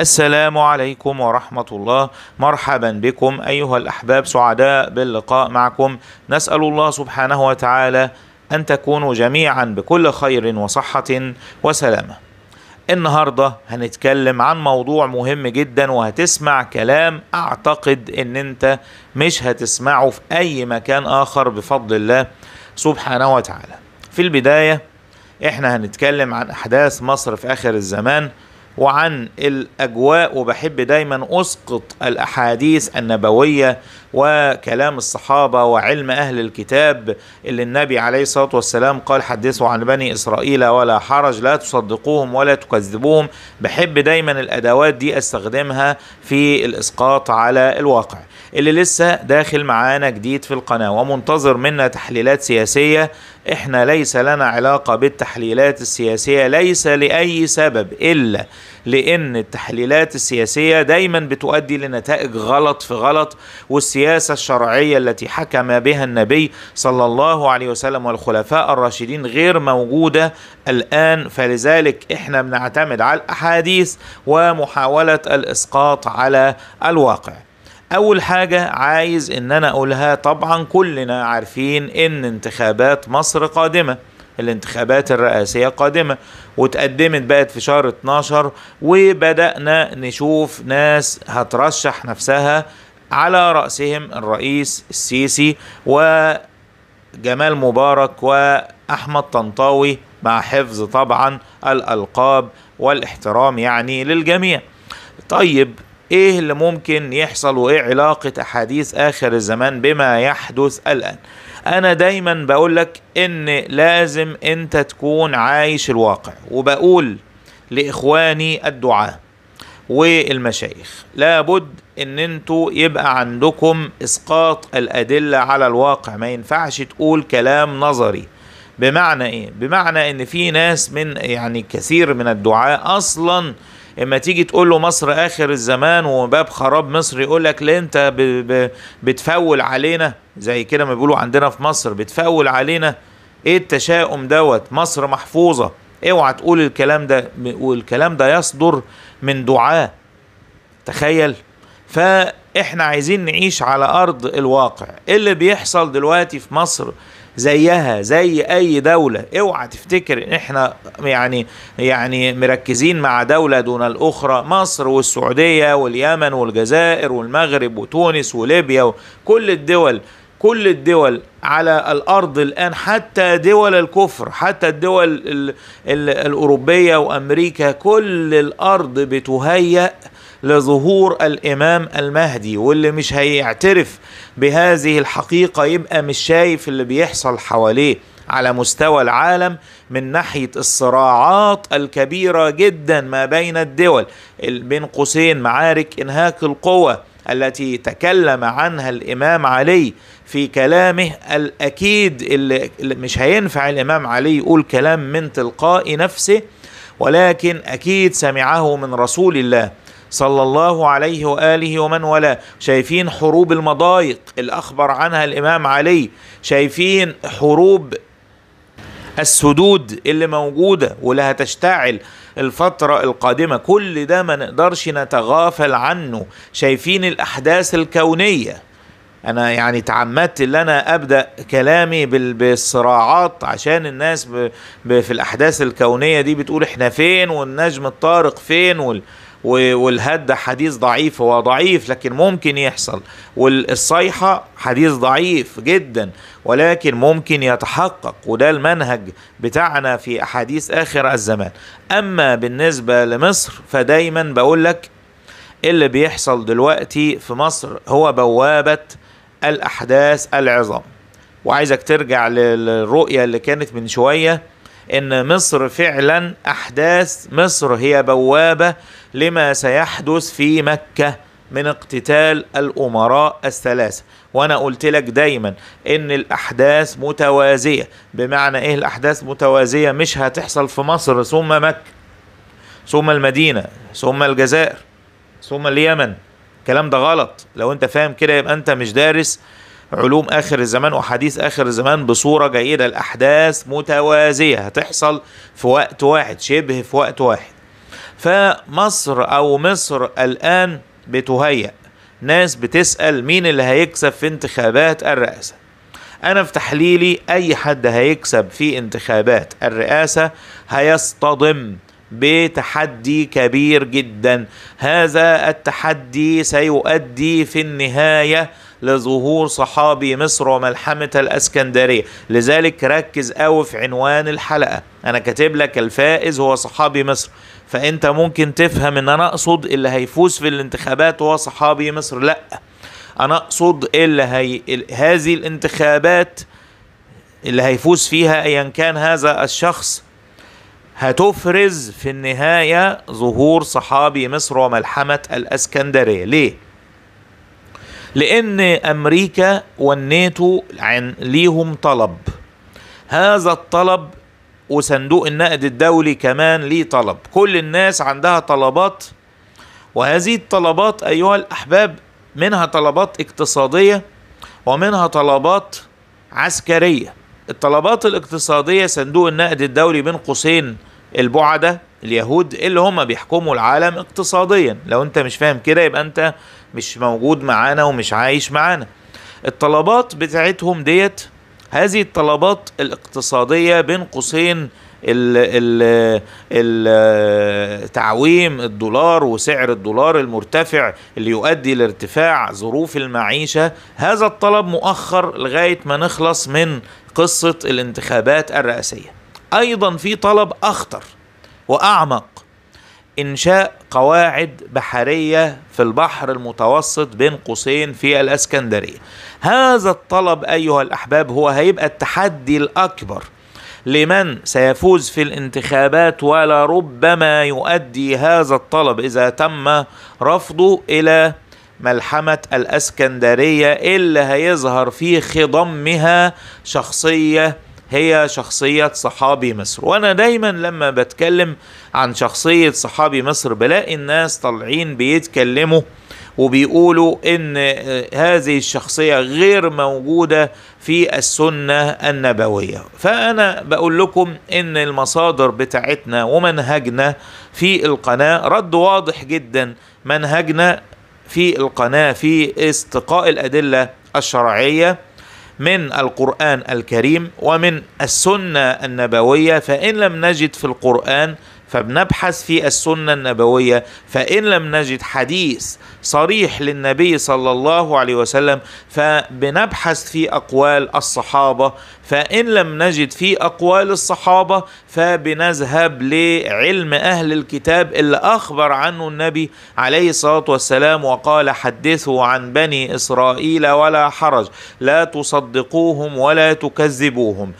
السلام عليكم ورحمة الله مرحبا بكم أيها الأحباب سعداء باللقاء معكم نسأل الله سبحانه وتعالى أن تكونوا جميعا بكل خير وصحة وسلامة النهاردة هنتكلم عن موضوع مهم جدا وهتسمع كلام أعتقد أن أنت مش هتسمعه في أي مكان آخر بفضل الله سبحانه وتعالى في البداية احنا هنتكلم عن أحداث مصر في آخر الزمان وعن الاجواء وبحب دايما اسقط الاحاديث النبويه وكلام الصحابه وعلم اهل الكتاب اللي النبي عليه الصلاه والسلام قال حدثوا عن بني اسرائيل ولا حرج لا تصدقوهم ولا تكذبوهم بحب دايما الادوات دي استخدمها في الاسقاط على الواقع اللي لسه داخل معانا جديد في القناه ومنتظر منا تحليلات سياسيه احنا ليس لنا علاقه بالتحليلات السياسيه ليس لاي سبب الا لأن التحليلات السياسية دايما بتؤدي لنتائج غلط في غلط والسياسة الشرعية التي حكم بها النبي صلى الله عليه وسلم والخلفاء الراشدين غير موجودة الآن فلذلك إحنا بنعتمد على الأحاديث ومحاولة الإسقاط على الواقع اول حاجة عايز ان انا اقولها طبعا كلنا عارفين ان انتخابات مصر قادمة الانتخابات الرئاسية القادمة وتقدمت بقت في شهر 12 وبدأنا نشوف ناس هترشح نفسها على رأسهم الرئيس السيسي وجمال مبارك وأحمد طنطاوي مع حفظ طبعا الألقاب والاحترام يعني للجميع طيب ايه اللي ممكن يحصل وايه علاقة احاديث اخر الزمان بما يحدث الان انا دايما بقول لك ان لازم انت تكون عايش الواقع وبقول لاخواني الدعاه والمشايخ لابد ان انتوا يبقى عندكم اسقاط الادله على الواقع ما ينفعش تقول كلام نظري بمعنى ايه بمعنى ان في ناس من يعني كثير من الدعاه اصلا اما تيجي تقول له مصر اخر الزمان وباب خراب مصر يقول لك ليه انت بتفول علينا زي كده ما بيقولوا عندنا في مصر بتفول علينا ايه التشاؤم دوت مصر محفوظه اوعى تقول الكلام ده والكلام ده يصدر من دعاء تخيل فاحنا عايزين نعيش على ارض الواقع إيه اللي بيحصل دلوقتي في مصر زيها زي اي دولة اوعى تفتكر ان احنا يعني يعني مركزين مع دولة دون الاخرى مصر والسعودية واليمن والجزائر والمغرب وتونس وليبيا وكل الدول كل الدول على الارض الان حتى دول الكفر حتى الدول الاوروبيه وامريكا كل الارض بتهيأ لظهور الامام المهدي واللي مش هيعترف بهذه الحقيقه يبقى مش شايف اللي بيحصل حواليه على مستوى العالم من ناحيه الصراعات الكبيره جدا ما بين الدول بين قوسين معارك انهاك القوه التي تكلم عنها الامام علي في كلامه الاكيد اللي مش هينفع الامام علي يقول كلام من تلقاء نفسه ولكن اكيد سمعه من رسول الله صلى الله عليه واله ومن ولا شايفين حروب المضايق اللي اخبر عنها الامام علي شايفين حروب السدود اللي موجوده واللي هتشتعل الفترة القادمة كل ده ما نقدرش نتغافل عنه شايفين الأحداث الكونية أنا يعني تعمدت إن أنا أبدأ كلامي بالصراعات عشان الناس في الأحداث الكونية دي بتقول إحنا فين والنجم الطارق فين وال... والهد حديث ضعيف هو ضعيف لكن ممكن يحصل والصيحة حديث ضعيف جدا ولكن ممكن يتحقق وده المنهج بتاعنا في أحاديث آخر الزمان أما بالنسبة لمصر فدايما بقول لك اللي بيحصل دلوقتي في مصر هو بوابة الأحداث العظام وعايزك ترجع للرؤية اللي كانت من شوية ان مصر فعلا احداث مصر هي بوابه لما سيحدث في مكه من اقتتال الامراء الثلاثه وانا قلت لك دايما ان الاحداث متوازيه بمعنى ايه الاحداث متوازيه مش هتحصل في مصر ثم مكه ثم المدينه ثم الجزائر ثم اليمن الكلام ده غلط لو انت فاهم كده يبقى انت مش دارس علوم آخر الزمان وحديث آخر الزمان بصورة جيدة الأحداث متوازية هتحصل في وقت واحد شبه في وقت واحد فمصر أو مصر الآن بتهيأ ناس بتسأل مين اللي هيكسب في انتخابات الرئاسة أنا في تحليلي أي حد هيكسب في انتخابات الرئاسة هيصطدم بتحدي كبير جدا هذا التحدي سيؤدي في النهايه لظهور صحابي مصر وملحمة الأسكندرية لذلك ركز أو في عنوان الحلقة أنا كاتب لك الفائز هو صحابي مصر فأنت ممكن تفهم إن أنا أقصد اللي هيفوز في الانتخابات هو صحابي مصر لأ أنا أقصد اللي هي هذه الانتخابات اللي هيفوز فيها أيا كان هذا الشخص هتفرز في النهاية ظهور صحابي مصر وملحمة الأسكندرية ليه؟ لأن أمريكا والناتو عن ليهم طلب هذا الطلب وصندوق النقد الدولي كمان ليه طلب كل الناس عندها طلبات وهذه الطلبات أيها الأحباب منها طلبات اقتصادية ومنها طلبات عسكرية الطلبات الاقتصادية صندوق النقد الدولي بين قوسين البعدة اليهود اللي هم بيحكموا العالم اقتصاديا لو انت مش فاهم كده يبقى انت مش موجود معانا ومش عايش معانا الطلبات بتاعتهم ديت هذه الطلبات الاقتصادية بين قوسين تعويم الدولار وسعر الدولار المرتفع اللي يؤدي لارتفاع ظروف المعيشة هذا الطلب مؤخر لغاية ما نخلص من قصة الانتخابات الرئاسية أيضا في طلب أخطر واعمق انشاء قواعد بحريه في البحر المتوسط بين قوسين في الاسكندريه هذا الطلب ايها الاحباب هو هيبقى التحدي الاكبر لمن سيفوز في الانتخابات ولربما يؤدي هذا الطلب اذا تم رفضه الى ملحمة الأسكندرية اللي هيظهر في خضمها شخصية هي شخصية صحابي مصر وأنا دايما لما بتكلم عن شخصية صحابي مصر بلاقي الناس طالعين بيتكلموا وبيقولوا ان آه، هذه الشخصية غير موجودة في السنة النبوية فأنا بقول لكم ان المصادر بتاعتنا ومنهجنا في القناة رد واضح جدا منهجنا في القناة في استقاء الأدلة الشرعية من القرآن الكريم ومن السنة النبوية فإن لم نجد في القرآن فبنبحث في السنة النبوية فإن لم نجد حديث صريح للنبي صلى الله عليه وسلم فبنبحث في أقوال الصحابة فإن لم نجد في أقوال الصحابة فبنذهب لعلم أهل الكتاب اللي أخبر عنه النبي عليه الصلاة والسلام وقال حدثوا عن بني إسرائيل ولا حرج لا تصدقوهم ولا تكذبوهم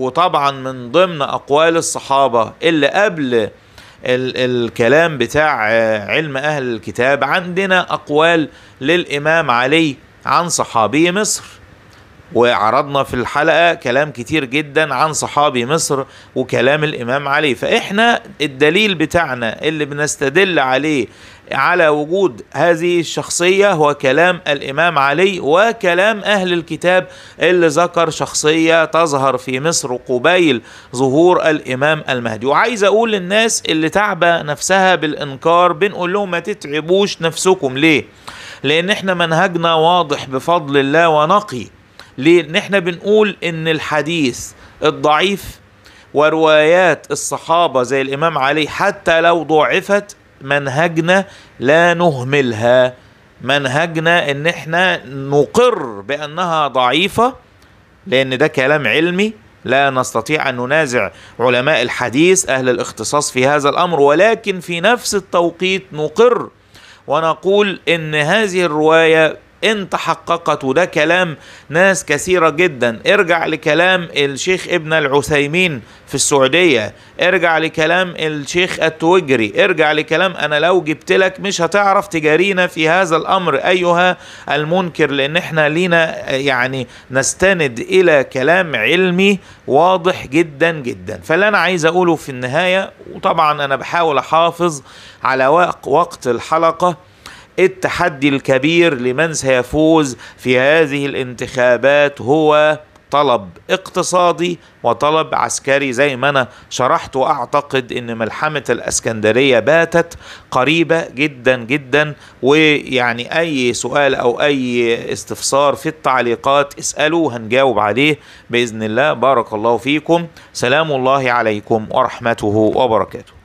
وطبعا من ضمن أقوال الصحابة اللي قبل الكلام بتاع علم أهل الكتاب عندنا أقوال للإمام علي عن صحابي مصر وعرضنا في الحلقة كلام كتير جدا عن صحابي مصر وكلام الإمام علي فإحنا الدليل بتاعنا اللي بنستدل عليه على وجود هذه الشخصية هو كلام الإمام علي وكلام أهل الكتاب اللي ذكر شخصية تظهر في مصر قبيل ظهور الإمام المهدي وعايز أقول للناس اللي تعبى نفسها بالإنكار بنقول لهم ما تتعبوش نفسكم ليه؟ لأن احنا منهجنا واضح بفضل الله ونقي ليه؟ لأن احنا بنقول إن الحديث الضعيف وروايات الصحابة زي الإمام علي حتى لو ضعفت منهجنا لا نهملها منهجنا ان احنا نقر بانها ضعيفه لان ده كلام علمي لا نستطيع ان ننازع علماء الحديث اهل الاختصاص في هذا الامر ولكن في نفس التوقيت نقر ونقول ان هذه الروايه ان تحققت وده كلام ناس كثيرة جدا ارجع لكلام الشيخ ابن العثيمين في السعودية ارجع لكلام الشيخ التوجري ارجع لكلام انا لو جبت لك مش هتعرف تجارينا في هذا الامر ايها المنكر لان احنا لينا يعني نستند الى كلام علمي واضح جدا جدا فاللي انا عايز اقوله في النهاية وطبعا انا بحاول احافظ على وقت الحلقة التحدي الكبير لمن سيفوز في هذه الانتخابات هو طلب اقتصادي وطلب عسكري زي ما انا شرحت واعتقد ان ملحمه الاسكندريه باتت قريبه جدا جدا ويعني اي سؤال او اي استفسار في التعليقات اسالوا هنجاوب عليه باذن الله بارك الله فيكم سلام الله عليكم ورحمته وبركاته